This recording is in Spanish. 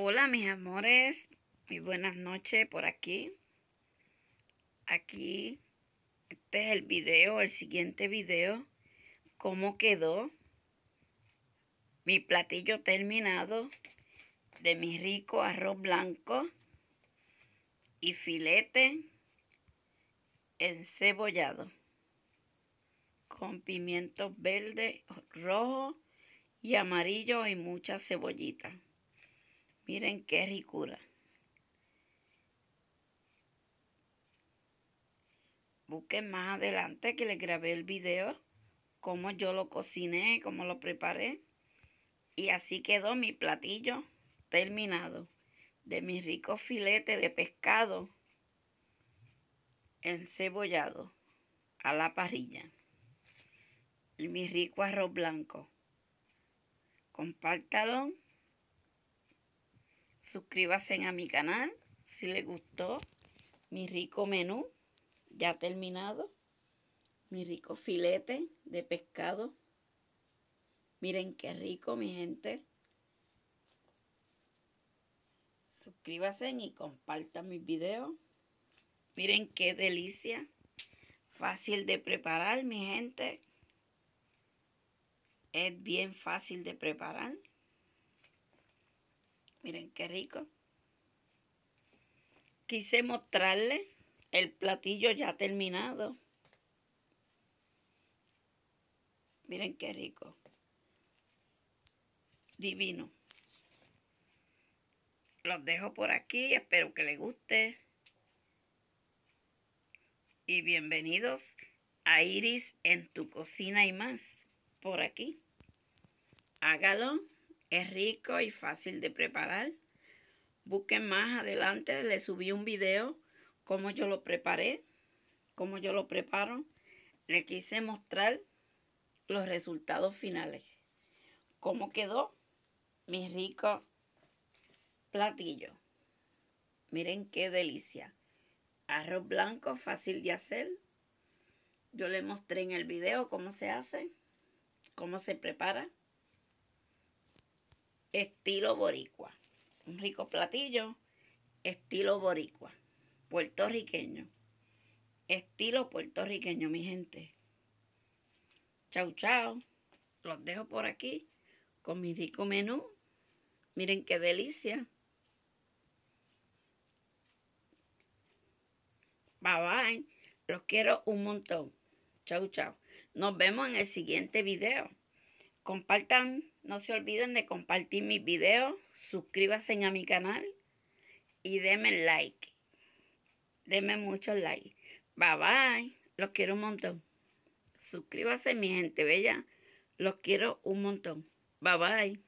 Hola mis amores, muy buenas noches por aquí. Aquí, este es el video, el siguiente video, cómo quedó mi platillo terminado de mi rico arroz blanco y filete encebollado con pimientos verde, rojo y amarillo y mucha cebollita. Miren qué ricura. Busquen más adelante que les grabé el video. Cómo yo lo cociné, cómo lo preparé. Y así quedó mi platillo terminado. De mi rico filete de pescado encebollado a la parrilla. Y mi rico arroz blanco. Con pantalón. Suscríbase a mi canal si les gustó mi rico menú ya terminado. Mi rico filete de pescado. Miren qué rico, mi gente. Suscríbase y compartan mis videos. Miren qué delicia. Fácil de preparar, mi gente. Es bien fácil de preparar. Miren qué rico. Quise mostrarle el platillo ya terminado. Miren qué rico. Divino. Los dejo por aquí. Espero que les guste. Y bienvenidos a Iris en tu cocina y más. Por aquí. Hágalo. Es rico y fácil de preparar. Busquen más adelante, les subí un video cómo yo lo preparé, cómo yo lo preparo. Le quise mostrar los resultados finales. Cómo quedó mi rico platillo. Miren qué delicia. Arroz blanco fácil de hacer. Yo le mostré en el video cómo se hace, cómo se prepara estilo boricua. Un rico platillo, estilo boricua, puertorriqueño. Estilo puertorriqueño, mi gente. Chau, chau. Los dejo por aquí con mi rico menú. Miren qué delicia. Bye bye. Los quiero un montón. Chau, chau. Nos vemos en el siguiente video. Compartan, no se olviden de compartir mis videos, suscríbanse a mi canal y denme like. Denme muchos like, Bye bye. Los quiero un montón. suscríbanse mi gente bella. Los quiero un montón. Bye bye.